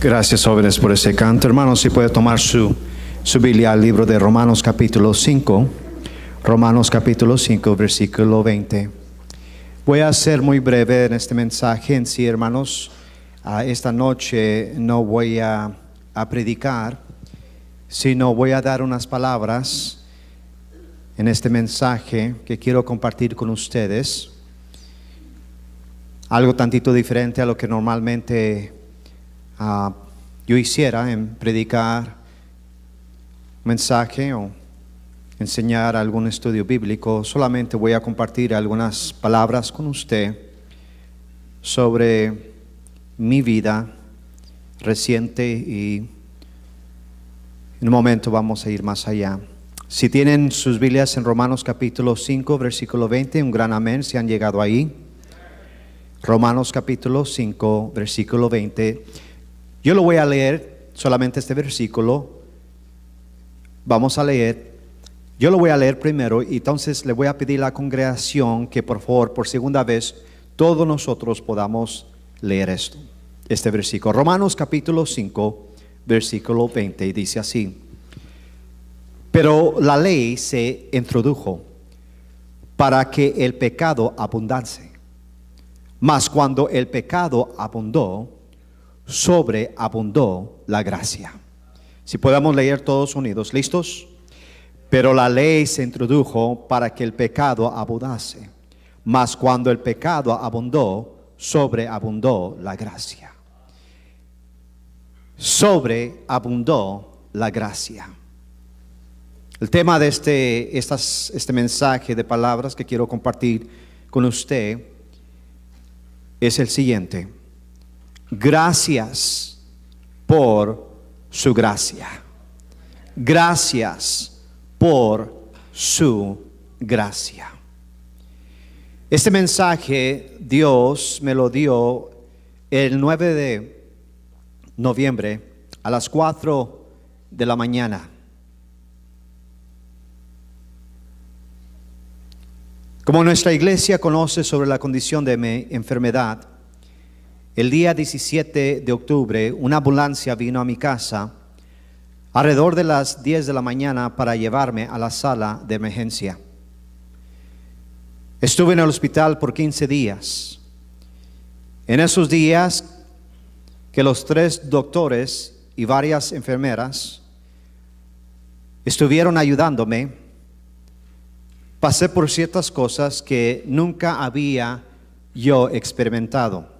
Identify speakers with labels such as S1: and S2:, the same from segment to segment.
S1: Gracias jóvenes por ese canto. Hermanos, si puede tomar su, su Biblia al libro de Romanos capítulo 5. Romanos capítulo 5, versículo 20. Voy a ser muy breve en este mensaje en sí, hermanos. Ah, esta noche no voy a, a predicar, sino voy a dar unas palabras en este mensaje que quiero compartir con ustedes. Algo tantito diferente a lo que normalmente Ah, yo hiciera en predicar mensaje o enseñar algún estudio bíblico, solamente voy a compartir algunas palabras con usted sobre mi vida reciente y en un momento vamos a ir más allá. Si tienen sus Biblias en Romanos capítulo 5, versículo 20, un gran amén si han llegado ahí. Romanos capítulo 5, versículo 20. Yo lo voy a leer, solamente este versículo. Vamos a leer. Yo lo voy a leer primero y entonces le voy a pedir a la congregación que por favor, por segunda vez, todos nosotros podamos leer esto, este versículo. Romanos capítulo 5, versículo 20, dice así. Pero la ley se introdujo para que el pecado abundase. Mas cuando el pecado abundó, sobreabundó la gracia. Si podemos leer todos unidos, ¿listos? Pero la ley se introdujo para que el pecado abundase, mas cuando el pecado abundó, sobreabundó la gracia. Sobreabundó la gracia. El tema de este, estas, este mensaje de palabras que quiero compartir con usted es el siguiente Gracias por su gracia. Gracias por su gracia. Este mensaje Dios me lo dio el 9 de noviembre a las 4 de la mañana. Como nuestra iglesia conoce sobre la condición de mi enfermedad, el día 17 de octubre, una ambulancia vino a mi casa alrededor de las 10 de la mañana para llevarme a la sala de emergencia. Estuve en el hospital por 15 días. En esos días que los tres doctores y varias enfermeras estuvieron ayudándome, pasé por ciertas cosas que nunca había yo experimentado.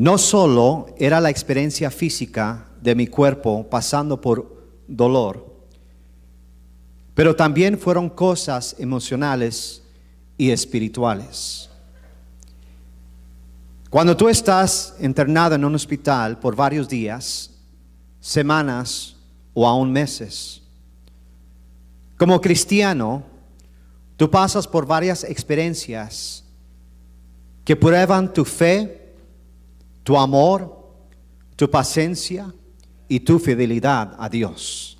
S1: No solo era la experiencia física de mi cuerpo pasando por dolor, pero también fueron cosas emocionales y espirituales. Cuando tú estás internado en un hospital por varios días, semanas o aún meses, como cristiano, tú pasas por varias experiencias que prueban tu fe tu amor, tu paciencia y tu fidelidad a Dios.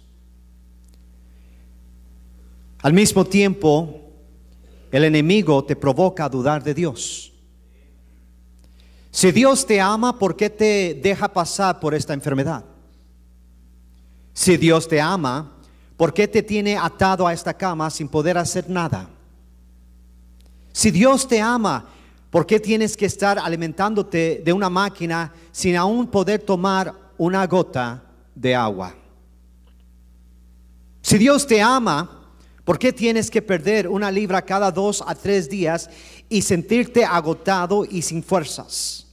S1: Al mismo tiempo, el enemigo te provoca a dudar de Dios. Si Dios te ama, ¿por qué te deja pasar por esta enfermedad? Si Dios te ama, ¿por qué te tiene atado a esta cama sin poder hacer nada? Si Dios te ama, ¿Por qué tienes que estar alimentándote de una máquina sin aún poder tomar una gota de agua? Si Dios te ama, ¿por qué tienes que perder una libra cada dos a tres días y sentirte agotado y sin fuerzas?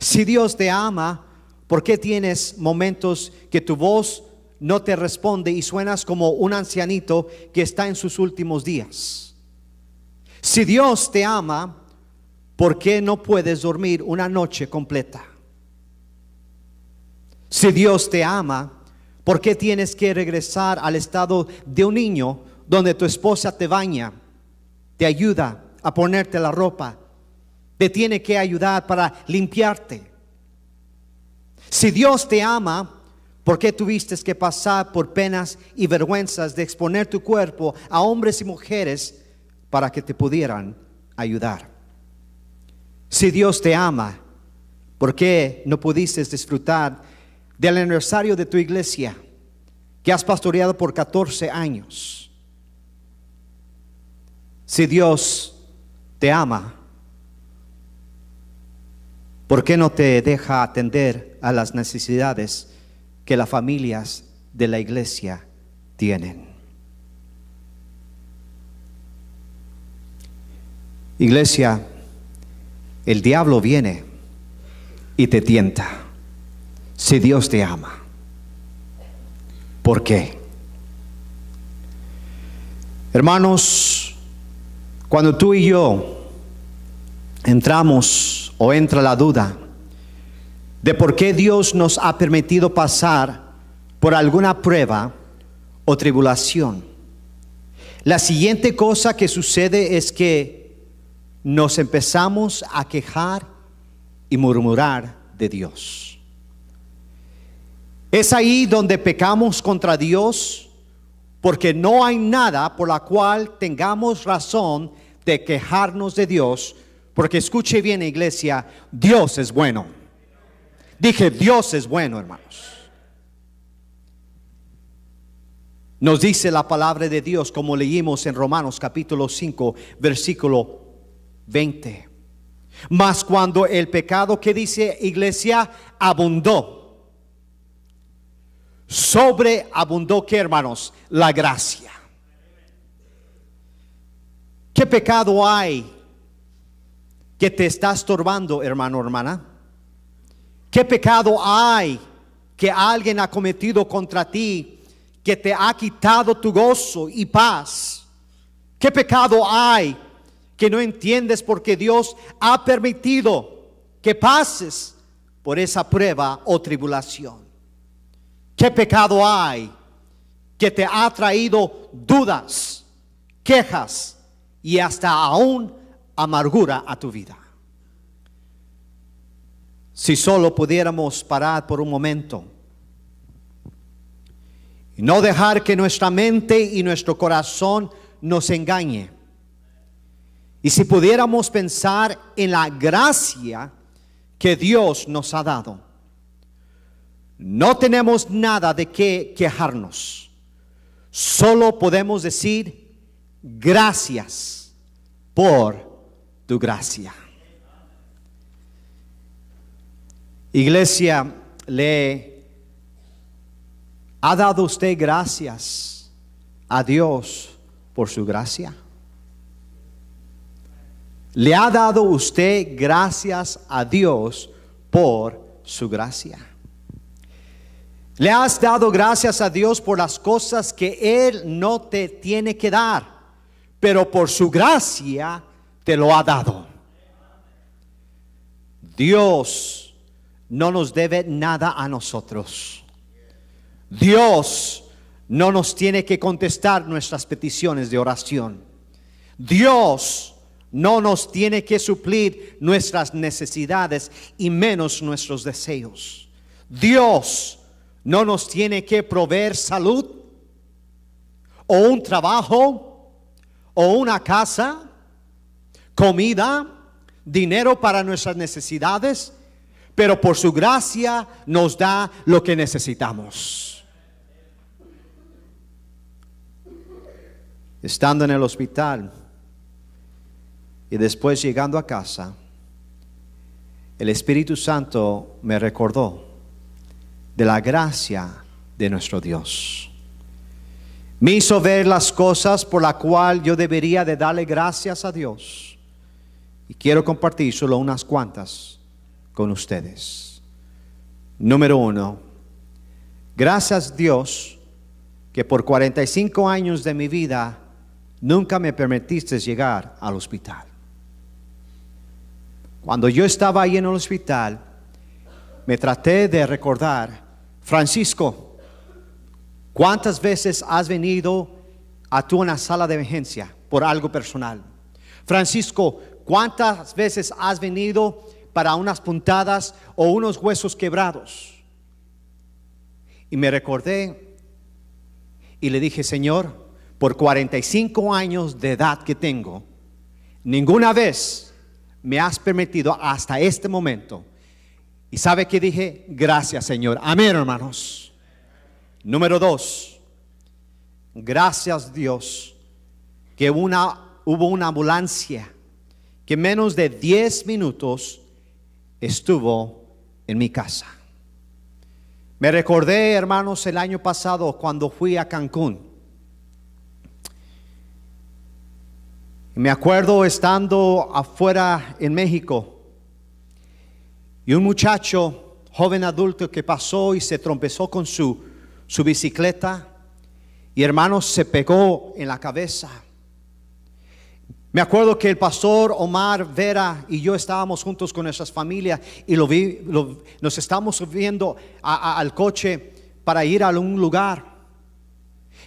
S1: Si Dios te ama, ¿por qué tienes momentos que tu voz no te responde y suenas como un ancianito que está en sus últimos días? Si Dios te ama, ¿por qué no puedes dormir una noche completa? Si Dios te ama, ¿por qué tienes que regresar al estado de un niño donde tu esposa te baña, te ayuda a ponerte la ropa, te tiene que ayudar para limpiarte? Si Dios te ama, ¿por qué tuviste que pasar por penas y vergüenzas de exponer tu cuerpo a hombres y mujeres? para que te pudieran ayudar. Si Dios te ama, ¿por qué no pudiste disfrutar del aniversario de tu iglesia que has pastoreado por 14 años? Si Dios te ama, ¿por qué no te deja atender a las necesidades que las familias de la iglesia tienen? Iglesia, el diablo viene y te tienta si Dios te ama. ¿Por qué? Hermanos, cuando tú y yo entramos o entra la duda de por qué Dios nos ha permitido pasar por alguna prueba o tribulación, la siguiente cosa que sucede es que nos empezamos a quejar y murmurar de Dios. Es ahí donde pecamos contra Dios porque no hay nada por la cual tengamos razón de quejarnos de Dios, porque escuche bien iglesia, Dios es bueno. Dije, Dios es bueno, hermanos. Nos dice la palabra de Dios, como leímos en Romanos capítulo 5, versículo 20. Mas cuando el pecado que dice iglesia abundó, sobreabundó que hermanos, la gracia. ¿Qué pecado hay que te está estorbando, hermano, hermana? ¿Qué pecado hay que alguien ha cometido contra ti que te ha quitado tu gozo y paz? ¿Qué pecado hay que no entiendes porque Dios ha permitido que pases por esa prueba o tribulación. ¿Qué pecado hay que te ha traído dudas, quejas y hasta aún amargura a tu vida? Si solo pudiéramos parar por un momento y no dejar que nuestra mente y nuestro corazón nos engañe y si pudiéramos pensar en la gracia que Dios nos ha dado, no tenemos nada de qué quejarnos. Solo podemos decir gracias por tu gracia. Iglesia, le ha dado usted gracias a Dios por su gracia. ¿Le ha dado usted gracias a Dios por su gracia? ¿Le has dado gracias a Dios por las cosas que Él no te tiene que dar, pero por su gracia te lo ha dado? Dios no nos debe nada a nosotros. Dios no nos tiene que contestar nuestras peticiones de oración. Dios no nos tiene que suplir nuestras necesidades y menos nuestros deseos. Dios no nos tiene que proveer salud o un trabajo o una casa, comida, dinero para nuestras necesidades, pero por su gracia nos da lo que necesitamos. Estando en el hospital, y después llegando a casa, el Espíritu Santo me recordó de la gracia de nuestro Dios. Me hizo ver las cosas por las cuales yo debería de darle gracias a Dios. Y quiero compartir solo unas cuantas con ustedes. Número uno, gracias Dios que por 45 años de mi vida nunca me permitiste llegar al hospital. Cuando yo estaba ahí en el hospital, me traté de recordar, Francisco, ¿cuántas veces has venido a tu una sala de emergencia por algo personal? Francisco, ¿cuántas veces has venido para unas puntadas o unos huesos quebrados? Y me recordé y le dije, Señor, por 45 años de edad que tengo, ninguna vez me has permitido hasta este momento. Y sabe que dije, gracias Señor. Amén, hermanos. Número dos, gracias Dios que una, hubo una ambulancia que menos de 10 minutos estuvo en mi casa. Me recordé, hermanos, el año pasado cuando fui a Cancún Me acuerdo estando afuera en México y un muchacho, joven adulto, que pasó y se trompezó con su, bicicleta y hermano se pegó en la cabeza. Me acuerdo que el pastor Omar Vera y yo estábamos juntos con nuestras familias y lo vi, nos estábamos subiendo al coche para ir a un lugar.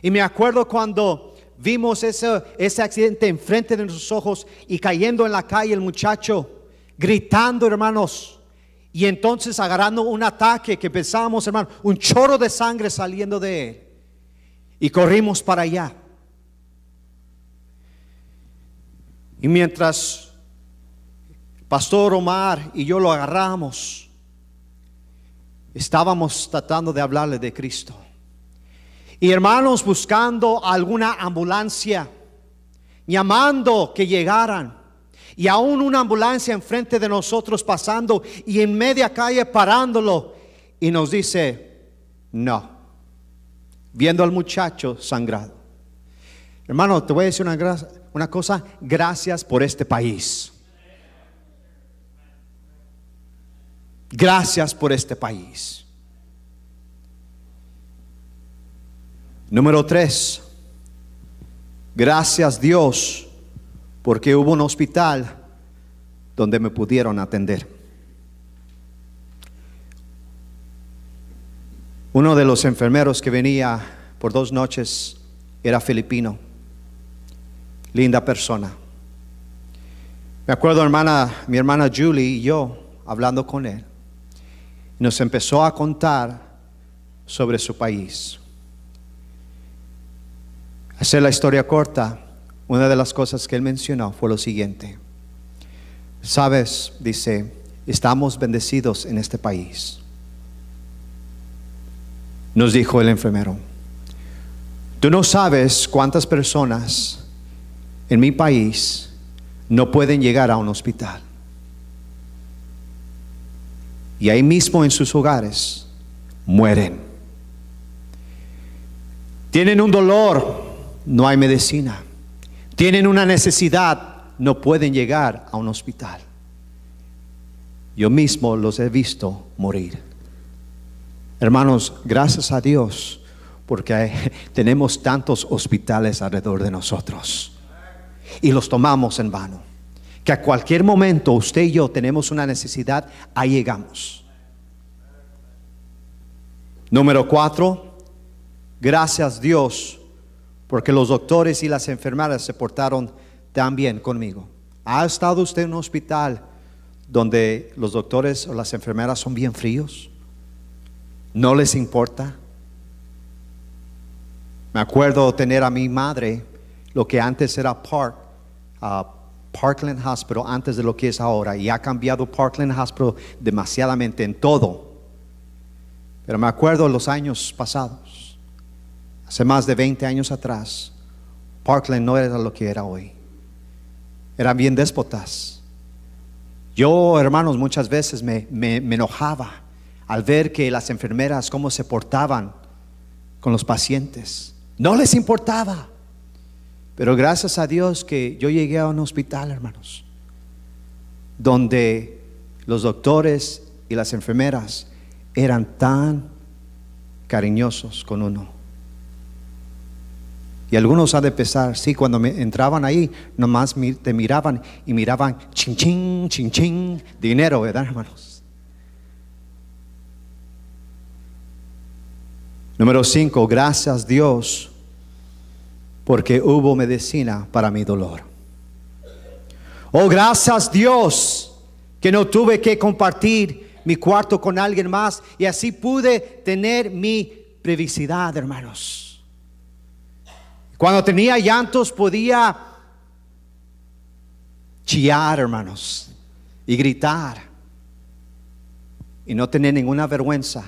S1: Y me acuerdo cuando Vimos ese, ese accidente enfrente de nuestros ojos y cayendo en la calle el muchacho, gritando, hermanos. Y entonces agarrando un ataque que pensábamos, hermano, un chorro de sangre saliendo de él. Y corrimos para allá. Y mientras Pastor Omar y yo lo agarramos, estábamos tratando de hablarle de Cristo. Y hermanos buscando alguna ambulancia, llamando que llegaran. Y aún una ambulancia enfrente de nosotros pasando y en media calle parándolo. Y nos dice, no, viendo al muchacho sangrado. Hermano, te voy a decir una, una cosa, gracias por este país. Gracias por este país. Número tres, gracias Dios porque hubo un hospital donde me pudieron atender. Uno de los enfermeros que venía por dos noches era filipino, linda persona. Me acuerdo hermana, mi hermana Julie y yo hablando con él. Nos empezó a contar sobre su país. Hacer la historia corta, una de las cosas que él mencionó fue lo siguiente. Sabes, dice, estamos bendecidos en este país. Nos dijo el enfermero, tú no sabes cuántas personas en mi país no pueden llegar a un hospital. Y ahí mismo en sus hogares mueren. Tienen un dolor no hay medicina. Tienen una necesidad, no pueden llegar a un hospital. Yo mismo los he visto morir. Hermanos, gracias a Dios, porque tenemos tantos hospitales alrededor de nosotros y los tomamos en vano. Que a cualquier momento usted y yo tenemos una necesidad, ahí llegamos. Número cuatro, gracias Dios porque los doctores y las enfermeras se portaron tan bien conmigo. ¿Ha estado usted en un hospital donde los doctores o las enfermeras son bien fríos? ¿No les importa? Me acuerdo tener a mi madre, lo que antes era Park, Parkland Hospital, antes de lo que es ahora, y ha cambiado Parkland Hospital demasiadamente en todo. Pero me acuerdo los años pasados Hace más de 20 años atrás, Parkland no era lo que era hoy. Eran bien déspotas. Yo, hermanos, muchas veces me, me enojaba al ver que las enfermeras cómo se portaban con los pacientes. No les importaba. Pero gracias a Dios que yo llegué a un hospital, hermanos, donde los doctores y las enfermeras eran tan cariñosos con uno. Y algunos ha de pesar, sí, cuando me entraban ahí, nomás te miraban y miraban, chin, chin, chin, chin, dinero, ¿verdad, hermanos? Número cinco, gracias Dios, porque hubo medicina para mi dolor. Oh, gracias Dios, que no tuve que compartir mi cuarto con alguien más y así pude tener mi privacidad, hermanos. Cuando tenía llantos podía chillar, hermanos, y gritar, y no tener ninguna vergüenza.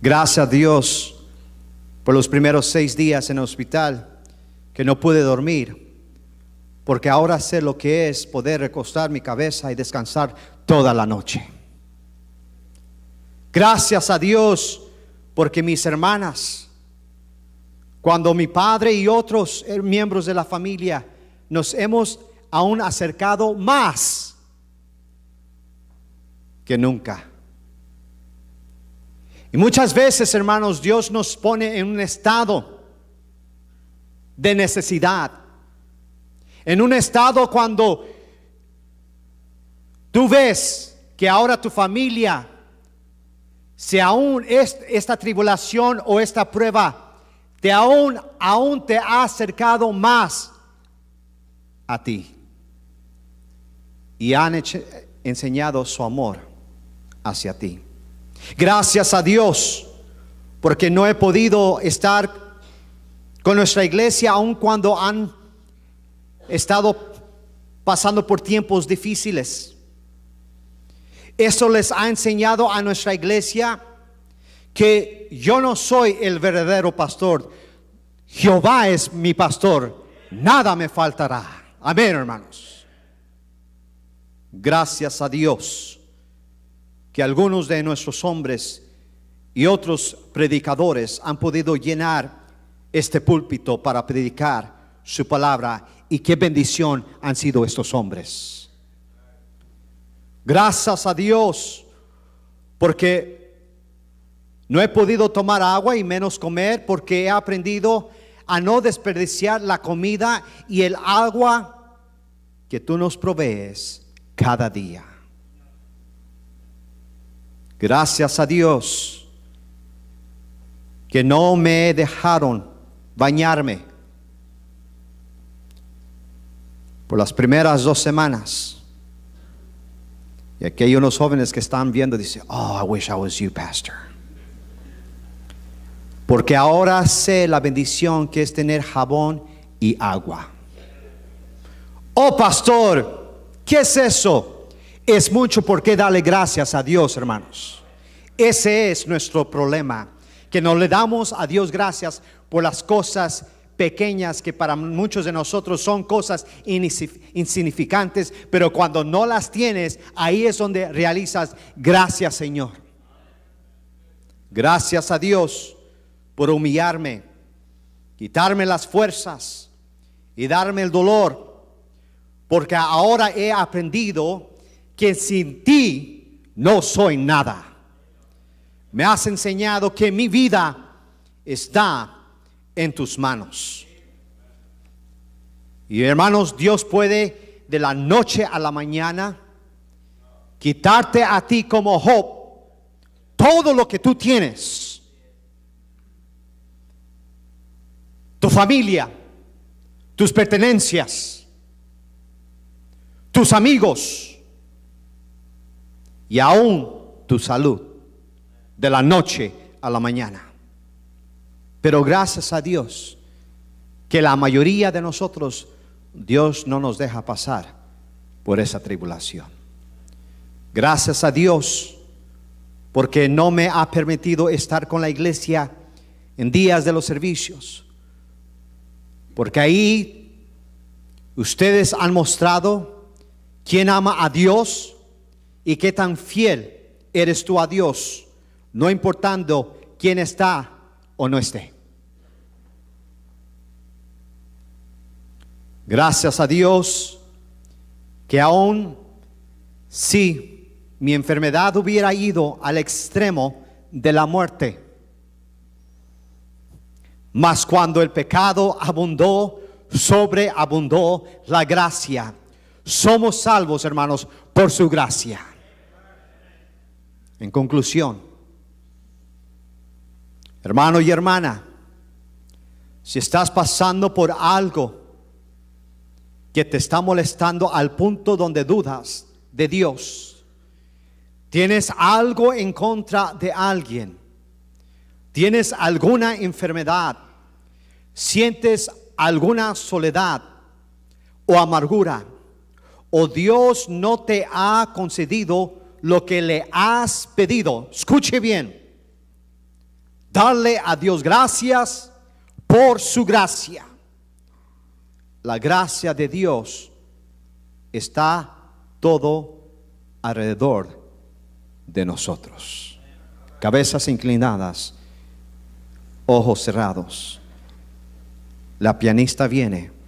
S1: Gracias a Dios por los primeros seis días en el hospital que no pude dormir, porque ahora sé lo que es poder recostar mi cabeza y descansar toda la noche. Gracias a Dios porque mis hermanas, cuando mi padre y otros eh, miembros de la familia nos hemos aún acercado más que nunca. Y muchas veces, hermanos, Dios nos pone en un estado de necesidad, en un estado cuando tú ves que ahora tu familia, si aún esta tribulación o esta prueba te aún, aún te ha acercado más a ti y han enseñado su amor hacia ti. Gracias a Dios, porque no he podido estar con nuestra iglesia aun cuando han estado pasando por tiempos difíciles. Eso les ha enseñado a nuestra iglesia que yo no soy el verdadero pastor. Jehová es mi pastor. Nada me faltará. Amén, hermanos. Gracias a Dios que algunos de nuestros hombres y otros predicadores han podido llenar este púlpito para predicar su palabra y qué bendición han sido estos hombres. Gracias a Dios porque no he podido tomar agua y menos comer porque he aprendido a no desperdiciar la comida y el agua que tú nos provees cada día. Gracias a Dios que no me dejaron bañarme por las primeras dos semanas. Y aquí hay unos jóvenes que están viendo, dicen, oh, I wish I was you, pastor porque ahora sé la bendición que es tener jabón y agua. Oh pastor, ¿qué es eso? Es mucho porque dale darle gracias a Dios, hermanos. Ese es nuestro problema, que no le damos a Dios gracias por las cosas pequeñas que para muchos de nosotros son cosas insignificantes, pero cuando no las tienes, ahí es donde realizas gracias Señor. Gracias a Dios por humillarme, quitarme las fuerzas y darme el dolor, porque ahora he aprendido que sin ti no soy nada. Me has enseñado que mi vida está en tus manos. Y hermanos, Dios puede de la noche a la mañana quitarte a ti como Job todo lo que tú tienes tu familia, tus pertenencias, tus amigos y aún tu salud de la noche a la mañana. Pero gracias a Dios que la mayoría de nosotros, Dios no nos deja pasar por esa tribulación. Gracias a Dios porque no me ha permitido estar con la iglesia en días de los servicios porque ahí ustedes han mostrado quién ama a Dios y qué tan fiel eres tú a Dios, no importando quién está o no esté. Gracias a Dios que aún si mi enfermedad hubiera ido al extremo de la muerte, mas cuando el pecado abundó, sobreabundó la gracia. Somos salvos, hermanos, por su gracia. En conclusión, hermano y hermana, si estás pasando por algo que te está molestando al punto donde dudas de Dios, tienes algo en contra de alguien, tienes alguna enfermedad, sientes alguna soledad o amargura, o Dios no te ha concedido lo que le has pedido, escuche bien, darle a Dios gracias por su gracia. La gracia de Dios está todo alrededor de nosotros. Cabezas inclinadas ojos cerrados. La pianista viene